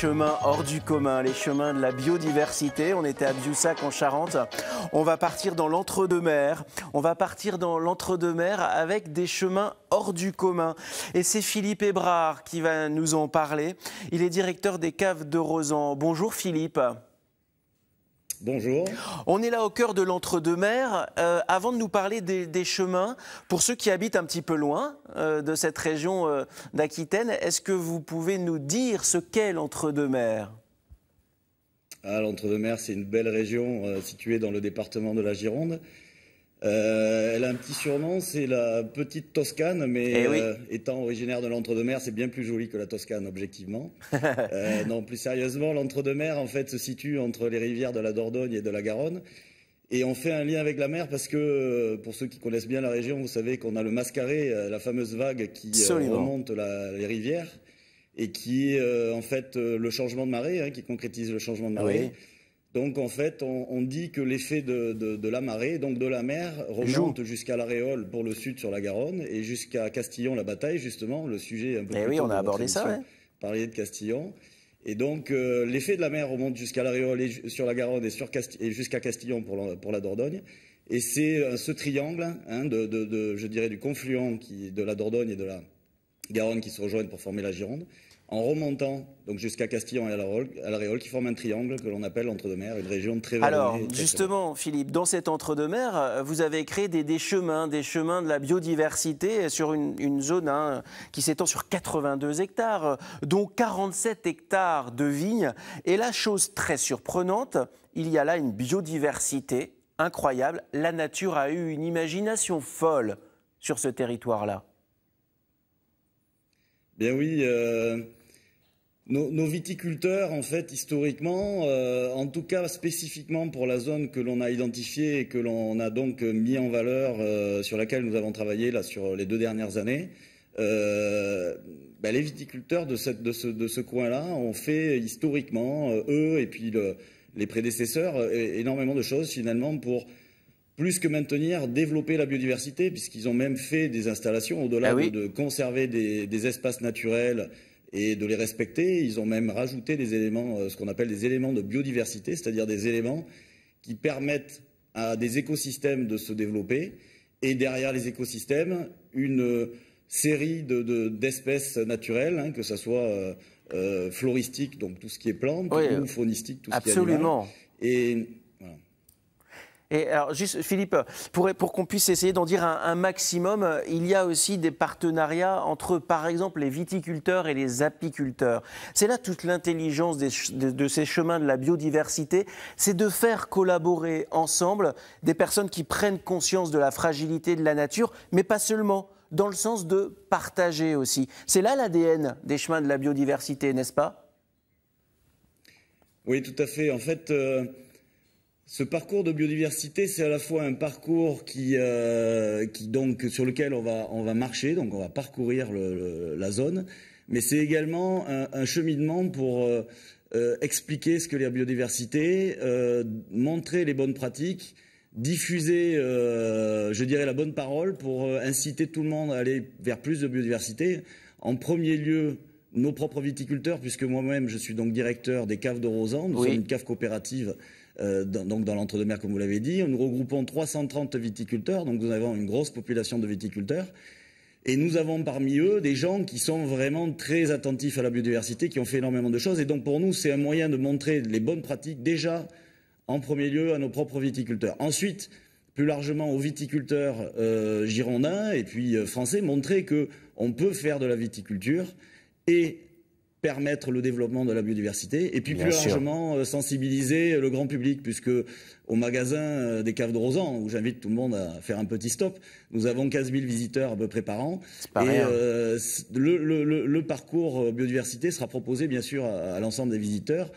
chemins hors du commun, les chemins de la biodiversité. On était à Biussac en Charente. On va partir dans l'entre-deux-mers. On va partir dans l'entre-deux-mers avec des chemins hors du commun. Et c'est Philippe Hébrard qui va nous en parler. Il est directeur des caves de Rosan. Bonjour Philippe bonjour. On est là au cœur de l'entre-deux-mers. Euh, avant de nous parler des, chemins, pour ceux qui habitent un petit peu loin euh, de cette région euh, d'Aquitaine, est-ce que vous pouvez nous dire ce qu'est l'entre-deux-mers ah, L'entre-deux-mers, c'est une belle région située dans le département de la Gironde. Euh, elle a un petit surnom, c'est la petite Toscane, mais eh euh, étant originaire de lentre deux mers c'est bien plus joli que la Toscane, objectivement. Euh, non, plus sérieusement, lentre deux mers en fait, se situe entre les rivières de la Dordogne et de la Garonne. Et on fait un lien avec la mer parce que, pour ceux qui connaissent bien la région, vous savez qu'on a le mascaré, la fameuse vague qui remonte les rivières et qui est en fait le changement de marée, hein, qui concrétise le changement de marée. Donc en fait, on, dit que l'effet de, la marée, donc de la mer, remonte jusqu'à l'Aréole pour le sud sur la Garonne et jusqu'à Castillon-la-Bataille, justement, le sujet un peu. Eh oui, on a abordé ça. Parler de Castillon. Et donc euh, l'effet de la mer remonte jusqu'à l'Aréole sur la Garonne et, jusqu'à Castillon pour la, Dordogne. Et c'est euh, ce triangle, hein, de, je dirais, du confluent de la Dordogne et de la Garonne qui se rejoignent pour former la Gironde en remontant donc jusqu'à Castillon et à la Réole, qui forment un triangle que l'on appelle entre-deux-mers, une région très Alors, justement, Philippe, dans cet entre-deux-mers, euh, vous avez créé des, chemins, des chemins de la biodiversité sur une, zone hein, qui s'étend sur 82 hectares, dont 47 hectares de vignes. Et la chose très surprenante, il y a là une biodiversité incroyable. La nature a eu une imagination folle sur ce territoire-là. Bien oui. Euh, nos, viticulteurs, en fait, historiquement, euh, en tout cas spécifiquement pour la zone que l'on a identifiée et que l'on a donc mis en valeur, euh, sur laquelle nous avons travaillé là sur les deux dernières années, euh, ben, les viticulteurs de, ce, coin-là ont fait historiquement, eux et puis les prédécesseurs, énormément de choses finalement pour plus que maintenir, développer la biodiversité, puisqu'ils ont même fait des installations, au-delà ah de, conserver des espaces naturels et de les respecter. Ils ont même rajouté des éléments, euh, ce qu'on appelle des éléments de biodiversité, c'est-à-dire des éléments qui permettent à des écosystèmes de se développer et derrière les écosystèmes, une euh, série d'espèces naturelles, hein, que ce soit euh, floristique, donc tout ce qui est plante, ou faunistique, tout ce qui est animal. Et et alors, juste, Philippe, pour, qu'on puisse essayer d'en dire un, maximum, euh, il y a aussi des partenariats entre, par exemple, les viticulteurs et les apiculteurs. C'est là toute l'intelligence de, ces chemins de la biodiversité, c'est de faire collaborer ensemble des personnes qui prennent conscience de la fragilité de la nature, mais pas seulement, dans le sens de partager aussi. C'est là l'ADN des chemins de la biodiversité, n'est-ce pas Oui, tout à fait. En fait. Euh, ce parcours de biodiversité, c'est à la fois un parcours qui, euh, sur lequel on va, marcher, donc on va parcourir la zone, mais c'est également un, cheminement pour euh, euh, expliquer ce que la biodiversité, montrer les bonnes pratiques, diffuser, je dirais, la bonne parole pour inciter tout le monde à aller vers plus de biodiversité. En premier lieu, nos propres viticulteurs, puisque moi-même je suis donc directeur des caves de Rosan, nous sommes une cave coopérative euh, donc dans lentre deux mer comme vous l'avez dit. Nous regroupons 330 viticulteurs, donc nous avons une grosse population de viticulteurs. Et nous avons parmi eux des gens qui sont vraiment très attentifs à la biodiversité, qui ont fait énormément de choses. Et donc pour nous, c'est un moyen de montrer les bonnes pratiques déjà, en premier lieu, à nos propres viticulteurs. Ensuite, plus largement aux viticulteurs euh, girondins et puis euh, français, montrer qu'on peut faire de la viticulture et permettre le développement de la biodiversité et puis plus largement euh, sensibiliser euh, le grand public puisque au magasin euh, des caves de Rosan où j'invite tout le monde à faire un petit stop nous avons 15 000 visiteurs à peu près par an et le, parcours biodiversité sera proposé bien sûr à, l'ensemble des visiteurs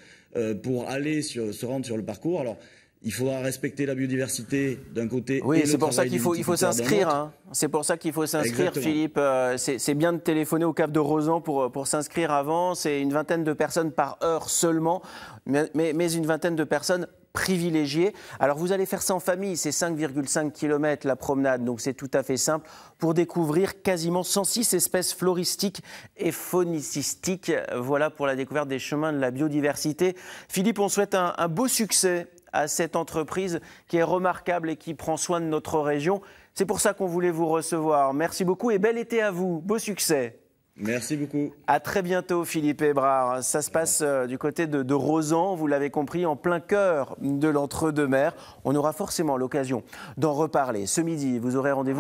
pour aller se rendre sur le parcours alors il faudra respecter la biodiversité d'un côté. Oui, c'est pour ça qu'il faut, il faut s'inscrire. Hein. C'est pour ça qu'il faut s'inscrire, Philippe. Euh, c'est bien de téléphoner au Cap de Rosan pour, euh, pour s'inscrire avant. C'est une vingtaine de personnes par heure seulement, mais, une vingtaine de personnes privilégiées. Alors vous allez faire ça en famille, c'est 5,5 km la promenade, donc c'est tout à fait simple, pour découvrir quasiment 106 espèces floristiques et faunicistiques. Voilà pour la découverte des chemins de la biodiversité. Philippe, on souhaite un beau succès à cette entreprise qui est remarquable et qui prend soin de notre région. C'est pour ça qu'on voulait vous recevoir. Merci beaucoup et bel été à vous. Beau succès. Merci beaucoup. À très bientôt, Philippe Hébrard. Ça se passe euh, du côté de, de Rosan, vous l'avez compris, en plein cœur de l'entre-deux-mers. On aura forcément l'occasion d'en reparler. Ce midi, vous aurez rendez-vous.